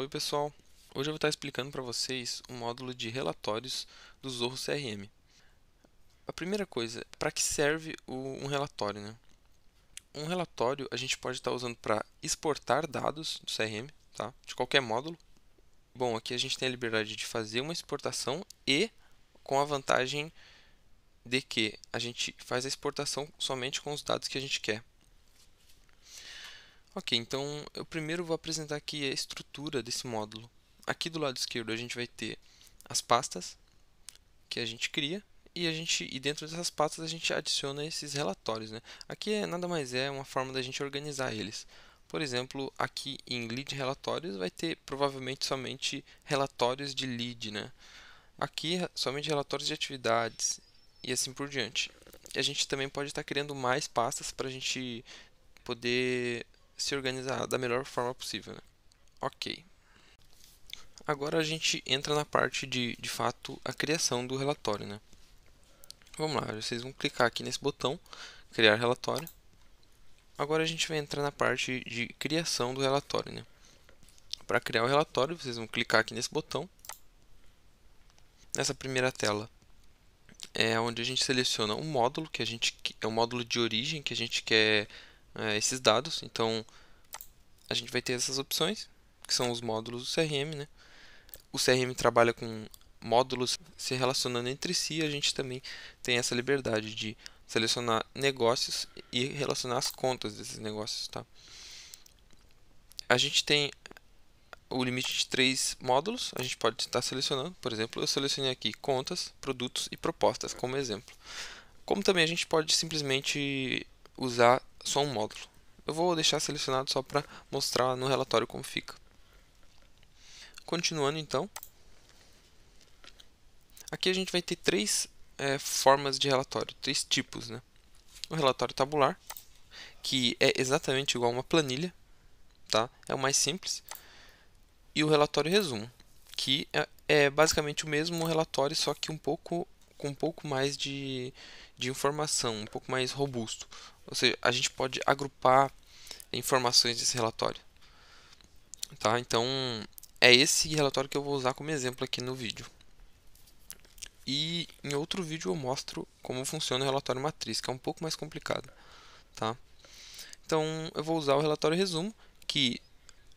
Oi pessoal, hoje eu vou estar explicando para vocês um módulo de relatórios do Zorro CRM. A primeira coisa, para que serve o, um relatório? Né? Um relatório a gente pode estar usando para exportar dados do CRM, tá? de qualquer módulo. Bom, aqui a gente tem a liberdade de fazer uma exportação e com a vantagem de que a gente faz a exportação somente com os dados que a gente quer. Ok, então eu primeiro vou apresentar aqui a estrutura desse módulo. Aqui do lado esquerdo a gente vai ter as pastas que a gente cria e a gente e dentro dessas pastas a gente adiciona esses relatórios, né? Aqui é, nada mais é uma forma da gente organizar eles. Por exemplo, aqui em lead relatórios vai ter provavelmente somente relatórios de lead, né? Aqui somente relatórios de atividades e assim por diante. E a gente também pode estar criando mais pastas para a gente poder se organizar da melhor forma possível. Né? Ok. Agora a gente entra na parte de, de fato, a criação do relatório. Né? Vamos lá, vocês vão clicar aqui nesse botão, criar relatório. Agora a gente vai entrar na parte de criação do relatório. Né? Para criar o relatório, vocês vão clicar aqui nesse botão. Nessa primeira tela é onde a gente seleciona um módulo que a gente é um módulo de origem que a gente quer é, esses dados. Então, a gente vai ter essas opções, que são os módulos do CRM. Né? O CRM trabalha com módulos se relacionando entre si, a gente também tem essa liberdade de selecionar negócios e relacionar as contas desses negócios. Tá? A gente tem o limite de três módulos, a gente pode estar selecionando. Por exemplo, eu selecionei aqui contas, produtos e propostas como exemplo. Como também a gente pode simplesmente usar só um módulo. Eu vou deixar selecionado só para mostrar no relatório como fica. Continuando então. Aqui a gente vai ter três é, formas de relatório, três tipos. Né? O relatório tabular, que é exatamente igual a uma planilha, tá? é o mais simples. E o relatório resumo, que é, é basicamente o mesmo relatório, só que um pouco com um pouco mais de, de informação, um pouco mais robusto. Ou seja, a gente pode agrupar informações desse relatório. Tá? Então, é esse relatório que eu vou usar como exemplo aqui no vídeo. E em outro vídeo eu mostro como funciona o relatório matriz, que é um pouco mais complicado. Tá? Então, eu vou usar o relatório resumo, que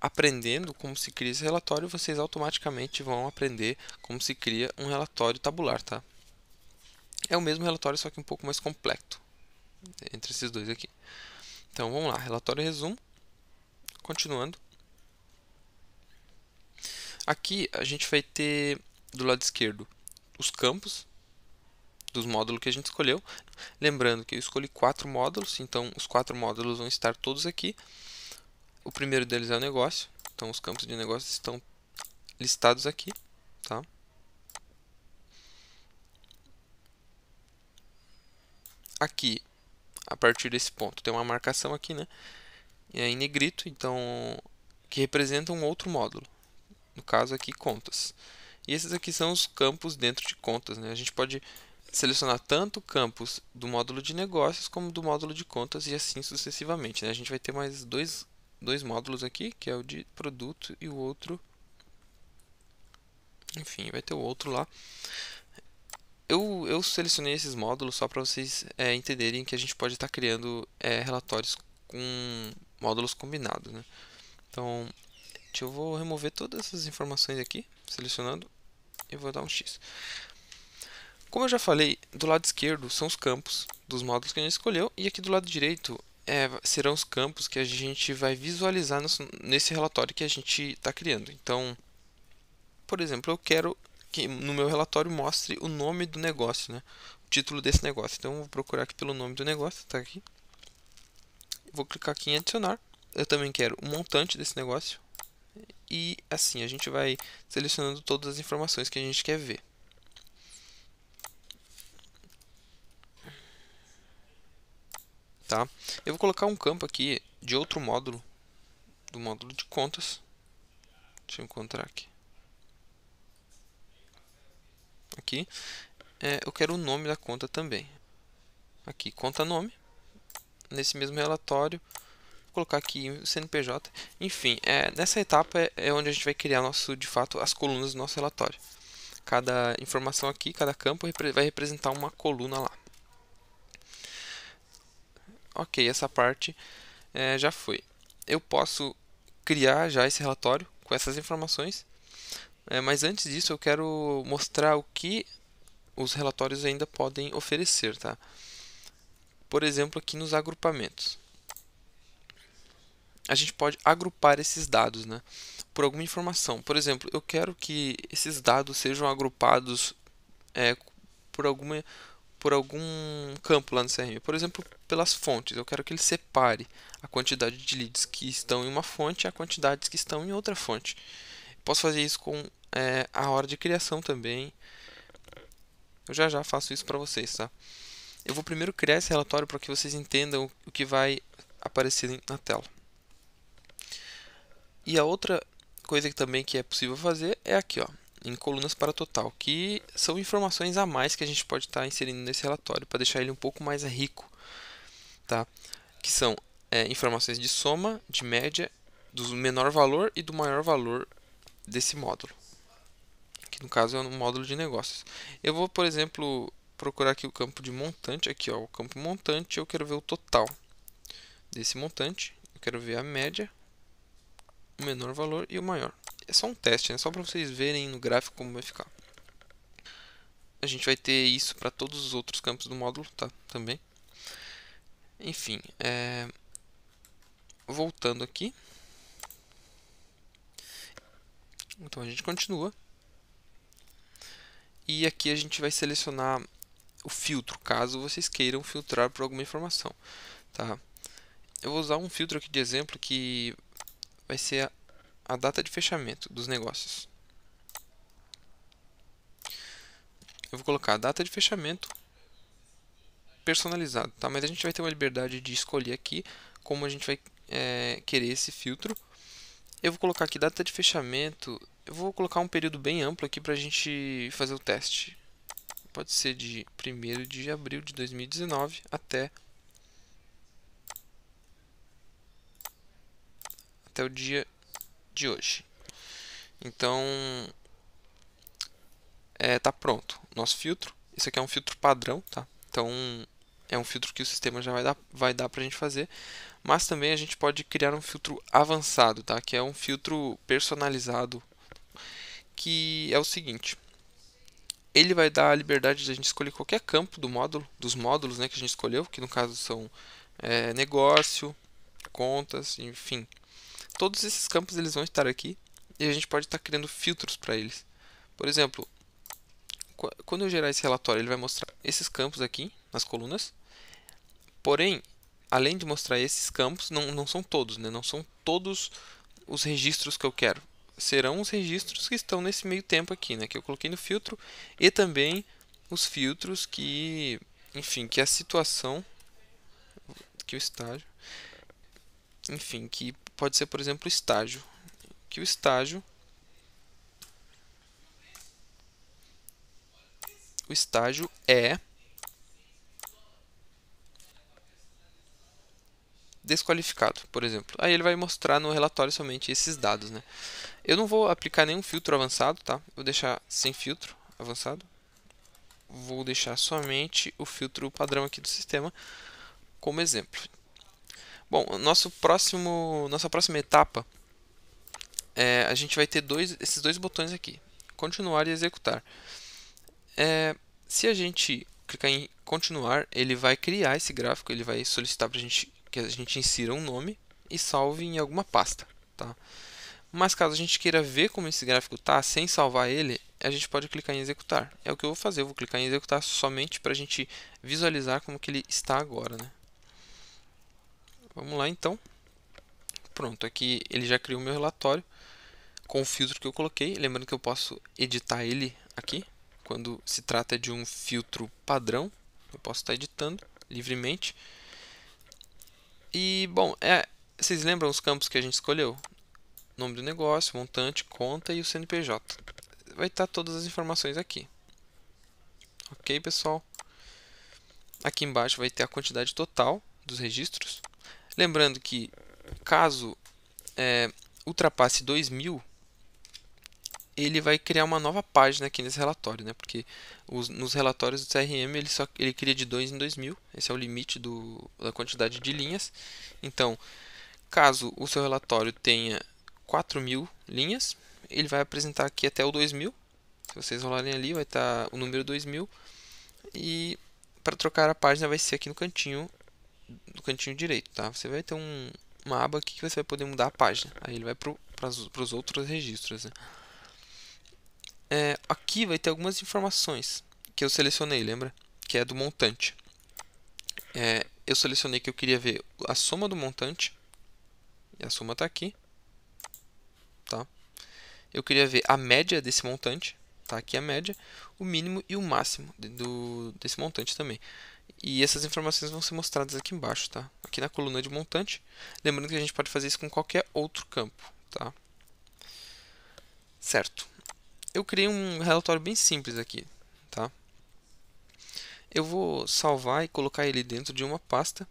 aprendendo como se cria esse relatório, vocês automaticamente vão aprender como se cria um relatório tabular. Tá? É o mesmo relatório, só que um pouco mais completo entre esses dois aqui. Então vamos lá, relatório e resumo. Continuando. Aqui a gente vai ter do lado esquerdo os campos dos módulos que a gente escolheu. Lembrando que eu escolhi quatro módulos, então os quatro módulos vão estar todos aqui. O primeiro deles é o negócio, então os campos de negócio estão listados aqui, tá? Aqui a partir desse ponto. Tem uma marcação aqui, né? Em negrito, então que representa um outro módulo. No caso aqui, contas. E esses aqui são os campos dentro de contas, né? A gente pode selecionar tanto campos do módulo de negócios como do módulo de contas e assim sucessivamente. Né? A gente vai ter mais dois, dois módulos aqui, que é o de produto e o outro. Enfim, vai ter o outro lá eu, eu selecionei esses módulos só para vocês é, entenderem que a gente pode estar tá criando é, relatórios com módulos combinados. Né? Então, eu vou remover todas essas informações aqui, selecionando, e vou dar um X. Como eu já falei, do lado esquerdo são os campos dos módulos que a gente escolheu, e aqui do lado direito é, serão os campos que a gente vai visualizar nesse relatório que a gente está criando. Então, por exemplo, eu quero que no meu relatório mostre o nome do negócio, né? O título desse negócio. Então eu vou procurar aqui pelo nome do negócio, tá aqui. Vou clicar aqui em adicionar. Eu também quero o um montante desse negócio. E assim, a gente vai selecionando todas as informações que a gente quer ver. tá? Eu vou colocar um campo aqui de outro módulo, do módulo de contas. Deixa eu encontrar aqui aqui, é, eu quero o nome da conta também. Aqui, conta nome. Nesse mesmo relatório, vou colocar aqui o CNPJ. Enfim, é, nessa etapa é, é, onde a gente vai criar nosso, de fato as colunas do nosso relatório. Cada informação aqui, cada campo vai representar uma coluna lá. Ok, essa parte é, já foi. Eu posso criar já esse relatório com essas informações é, mas antes disso, eu quero mostrar o que os relatórios ainda podem oferecer, tá? Por exemplo, aqui nos agrupamentos. A gente pode agrupar esses dados, né? Por alguma informação. Por exemplo, eu quero que esses dados sejam agrupados é, por alguma por algum campo lá no CRM. Por exemplo, pelas fontes. Eu quero que ele separe a quantidade de leads que estão em uma fonte e a quantidade que estão em outra fonte. Posso fazer isso com é, a hora de criação também. Eu já já faço isso para vocês, tá? Eu vou primeiro criar esse relatório para que vocês entendam o que vai aparecer na tela. E a outra coisa que também que é possível fazer é aqui, ó, em colunas para total, que são informações a mais que a gente pode estar tá inserindo nesse relatório para deixar ele um pouco mais rico, tá? Que são é, informações de soma, de média, do menor valor e do maior valor desse módulo que no caso é no módulo de negócios. Eu vou, por exemplo, procurar aqui o campo de montante, aqui ó, o campo montante, eu quero ver o total desse montante, eu quero ver a média, o menor valor e o maior. É só um teste, é né? só para vocês verem no gráfico como vai ficar. A gente vai ter isso para todos os outros campos do módulo tá? também. Enfim, é... voltando aqui. Então a gente continua. E aqui a gente vai selecionar o filtro, caso vocês queiram filtrar por alguma informação. Tá? Eu vou usar um filtro aqui de exemplo que vai ser a, a data de fechamento dos negócios. Eu vou colocar a data de fechamento personalizado, tá? Mas a gente vai ter uma liberdade de escolher aqui como a gente vai é, querer esse filtro. Eu vou colocar aqui data de fechamento eu vou colocar um período bem amplo aqui para a gente fazer o teste. Pode ser de 1 de abril de 2019 até, até o dia de hoje. Então, é, tá pronto nosso filtro. Isso aqui é um filtro padrão, tá? Então, é um filtro que o sistema já vai dar, vai dar para a gente fazer, mas também a gente pode criar um filtro avançado, tá? que é um filtro personalizado que é o seguinte. Ele vai dar a liberdade de a gente escolher qualquer campo do módulo, dos módulos né, que a gente escolheu, que no caso são é, negócio, contas, enfim. Todos esses campos eles vão estar aqui e a gente pode estar criando filtros para eles. Por exemplo, quando eu gerar esse relatório, ele vai mostrar esses campos aqui nas colunas. Porém, além de mostrar esses campos, não, não são todos, né? não são todos os registros que eu quero serão os registros que estão nesse meio tempo aqui, né, que eu coloquei no filtro, e também os filtros que, enfim, que a situação, que o estágio, enfim, que pode ser, por exemplo, estágio, que o estágio, o estágio é desqualificado, por exemplo. Aí ele vai mostrar no relatório somente esses dados, né? Eu não vou aplicar nenhum filtro avançado, tá? Vou deixar sem filtro avançado. Vou deixar somente o filtro padrão aqui do sistema como exemplo. Bom, nosso próximo, nossa próxima etapa, é, a gente vai ter dois, esses dois botões aqui, continuar e executar. É, se a gente clicar em continuar, ele vai criar esse gráfico, ele vai solicitar para a gente que a gente insira um nome e salve em alguma pasta, tá? Mas caso a gente queira ver como esse gráfico está sem salvar ele, a gente pode clicar em executar. É o que eu vou fazer, eu vou clicar em executar somente para a gente visualizar como que ele está agora. Né? Vamos lá então. Pronto, aqui ele já criou o meu relatório com o filtro que eu coloquei. Lembrando que eu posso editar ele aqui. Quando se trata de um filtro padrão, eu posso estar tá editando livremente. E, bom, é, vocês lembram os campos que a gente escolheu? nome do negócio, montante, conta e o CNPJ. Vai estar todas as informações aqui. Ok, pessoal? Aqui embaixo vai ter a quantidade total dos registros. Lembrando que caso é, ultrapasse 2000, ele vai criar uma nova página aqui nesse relatório, né? Porque os, nos relatórios do CRM ele só ele cria de 2 em 2000, esse é o limite do, da quantidade de linhas. Então, caso o seu relatório tenha 4.000 linhas. Ele vai apresentar aqui até o 2.000. Se vocês rolarem ali, vai estar tá o número 2.000. E para trocar a página vai ser aqui no cantinho, no cantinho direito, tá? Você vai ter um, uma aba aqui que você vai poder mudar a página. Aí ele vai para os outros registros, né? é, aqui vai ter algumas informações que eu selecionei, lembra? Que é do montante. É, eu selecionei que eu queria ver a soma do montante. E a soma está aqui eu queria ver a média desse montante, tá? Aqui a média, o mínimo e o máximo do, desse montante também. E essas informações vão ser mostradas aqui embaixo, tá? Aqui na coluna de montante. Lembrando que a gente pode fazer isso com qualquer outro campo, tá? Certo. Eu criei um relatório bem simples aqui, tá? Eu vou salvar e colocar ele dentro de uma pasta.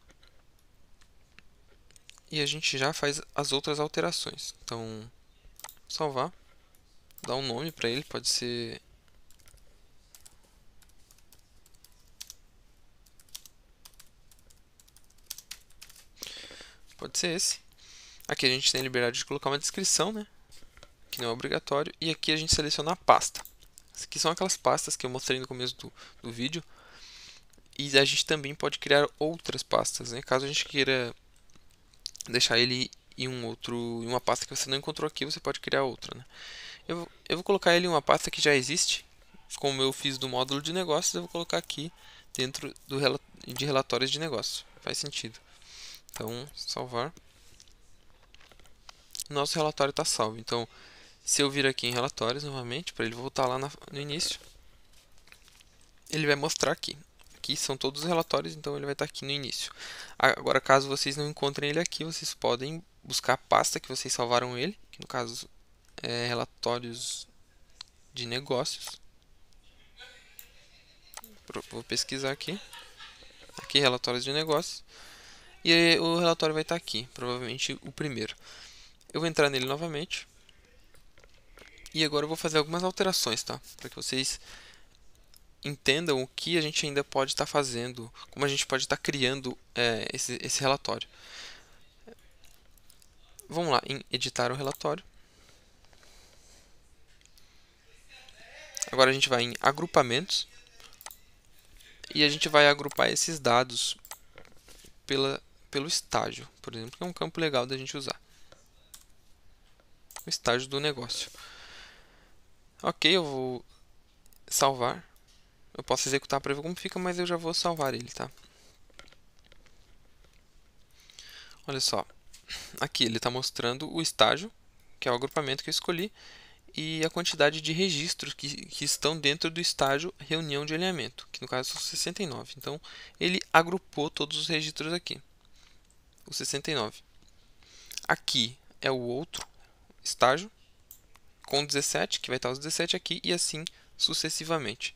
E a gente já faz as outras alterações. Então, salvar dar um nome para ele, pode ser Pode ser esse. Aqui a gente tem a liberdade de colocar uma descrição, né? Que não é obrigatório. E aqui a gente seleciona a pasta. Que são aquelas pastas que eu mostrei no começo do, do vídeo. E a gente também pode criar outras pastas, né? Caso a gente queira deixar ele em um outro, em uma pasta que você não encontrou aqui, você pode criar outra, né? Eu, eu vou colocar ele em uma pasta que já existe, como eu fiz do módulo de negócios, eu vou colocar aqui dentro do, de relatórios de negócio. Faz sentido. Então, salvar. Nosso relatório está salvo. Então, se eu vir aqui em relatórios novamente, para ele voltar lá na, no início, ele vai mostrar aqui. Aqui são todos os relatórios, então ele vai estar tá aqui no início. Agora, caso vocês não encontrem ele aqui, vocês podem buscar a pasta que vocês salvaram ele, que no caso é, relatórios de negócios. Vou pesquisar aqui. Aqui, relatórios de negócios. E aí, o relatório vai estar aqui, provavelmente o primeiro. Eu vou entrar nele novamente. E agora eu vou fazer algumas alterações, tá? Para que vocês entendam o que a gente ainda pode estar fazendo, como a gente pode estar criando é, esse, esse relatório. Vamos lá, em editar o relatório. Agora a gente vai em agrupamentos e a gente vai agrupar esses dados pela, pelo estágio, por exemplo, que é um campo legal da gente usar. O estágio do negócio. Ok, eu vou salvar. Eu posso executar para ver como fica, mas eu já vou salvar ele, tá? Olha só. Aqui ele está mostrando o estágio, que é o agrupamento que eu escolhi, e a quantidade de registros que, que estão dentro do estágio reunião de alinhamento, que no caso são 69. Então, ele agrupou todos os registros aqui. os 69. Aqui é o outro estágio, com 17, que vai estar os 17 aqui, e assim sucessivamente.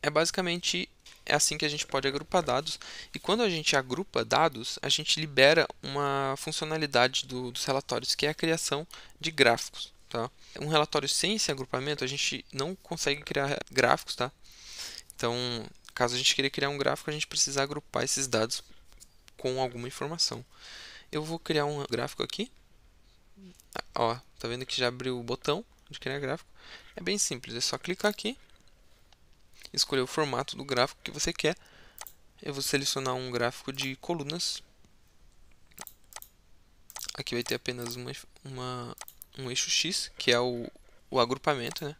É basicamente é assim que a gente pode agrupar dados. E quando a gente agrupa dados, a gente libera uma funcionalidade do, dos relatórios, que é a criação de gráficos. Tá? Um relatório sem esse agrupamento, a gente não consegue criar gráficos. Tá? Então, caso a gente queira criar um gráfico, a gente precisa agrupar esses dados com alguma informação. Eu vou criar um gráfico aqui. Ó, tá vendo que já abriu o botão de criar gráfico? É bem simples, é só clicar aqui escolher o formato do gráfico que você quer. Eu vou selecionar um gráfico de colunas. Aqui vai ter apenas uma, uma um eixo X, que é o, o agrupamento. Né?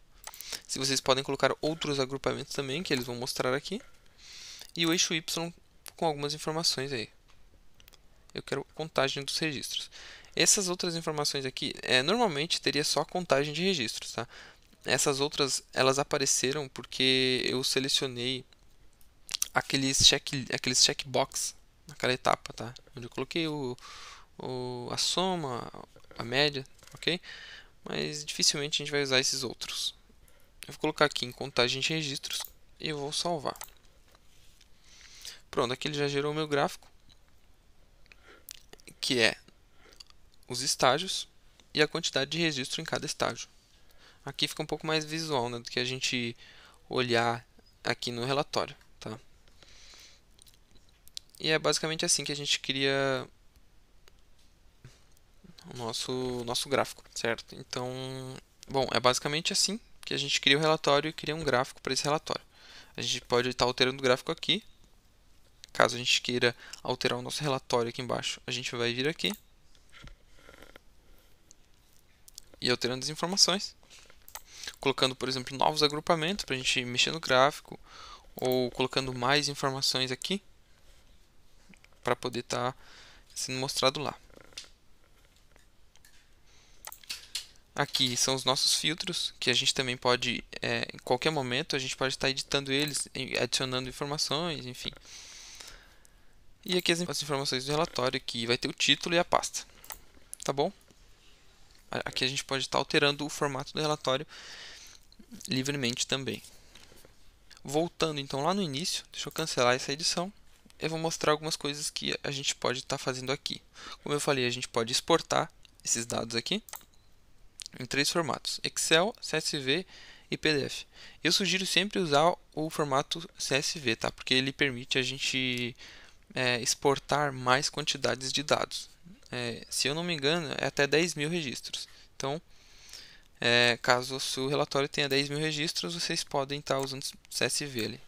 Se vocês podem colocar outros agrupamentos também, que eles vão mostrar aqui. E o eixo Y com algumas informações aí. Eu quero contagem dos registros. Essas outras informações aqui, é, normalmente teria só contagem de registros, tá? essas outras elas apareceram porque eu selecionei aqueles check aqueles checkbox naquela etapa, tá? Onde eu coloquei o, o a soma, a média, ok? Mas dificilmente a gente vai usar esses outros. Eu vou colocar aqui em contagem de registros e eu vou salvar. Pronto, aqui ele já gerou o meu gráfico, que é os estágios e a quantidade de registro em cada estágio. Aqui fica um pouco mais visual né, do que a gente olhar aqui no relatório. Tá? E é basicamente assim que a gente cria o nosso, nosso gráfico, certo? Então, bom, é basicamente assim que a gente cria o relatório e cria um gráfico para esse relatório. A gente pode estar tá alterando o gráfico aqui. Caso a gente queira alterar o nosso relatório aqui embaixo, a gente vai vir aqui. E alterando as informações colocando, por exemplo, novos agrupamentos para a gente mexer no gráfico ou colocando mais informações aqui para poder estar tá sendo mostrado lá. Aqui são os nossos filtros, que a gente também pode, é, em qualquer momento, a gente pode estar editando eles, adicionando informações, enfim. E aqui as informações do relatório, que vai ter o título e a pasta. Tá bom? Aqui a gente pode estar alterando o formato do relatório livremente também. Voltando então lá no início, deixa eu cancelar essa edição. Eu vou mostrar algumas coisas que a gente pode estar fazendo aqui. Como eu falei, a gente pode exportar esses dados aqui em três formatos: Excel, CSV e PDF. Eu sugiro sempre usar o formato CSV, tá? Porque ele permite a gente é, exportar mais quantidades de dados é, se eu não me engano, é até 10 mil registros. Então, é, caso o seu relatório tenha 10 mil registros, vocês podem estar tá usando CSV ali,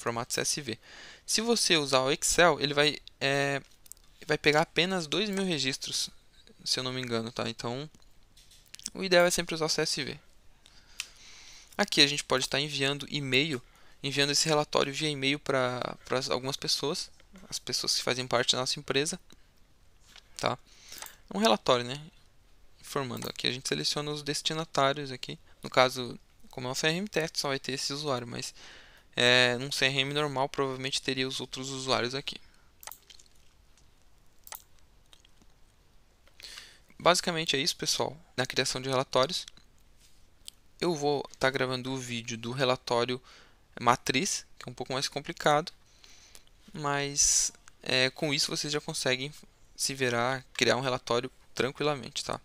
formato CSV. Se você usar o Excel, ele vai, é, vai pegar apenas 2 mil registros, se eu não me engano, tá? Então, o ideal é sempre usar o CSV. Aqui a gente pode estar tá enviando e-mail, enviando esse relatório via e-mail para algumas pessoas, as pessoas que fazem parte da nossa empresa. Tá? É um relatório, né? Informando aqui, a gente seleciona os destinatários aqui. No caso, como é um CRM teste, só vai ter esse usuário, mas é, num CRM normal provavelmente teria os outros usuários aqui. Basicamente é isso, pessoal, na criação de relatórios. Eu vou estar tá gravando o vídeo do relatório matriz, que é um pouco mais complicado, mas é, com isso vocês já conseguem se virar, criar um relatório tranquilamente, tá?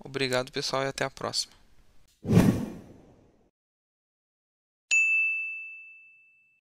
Obrigado, pessoal, e até a próxima.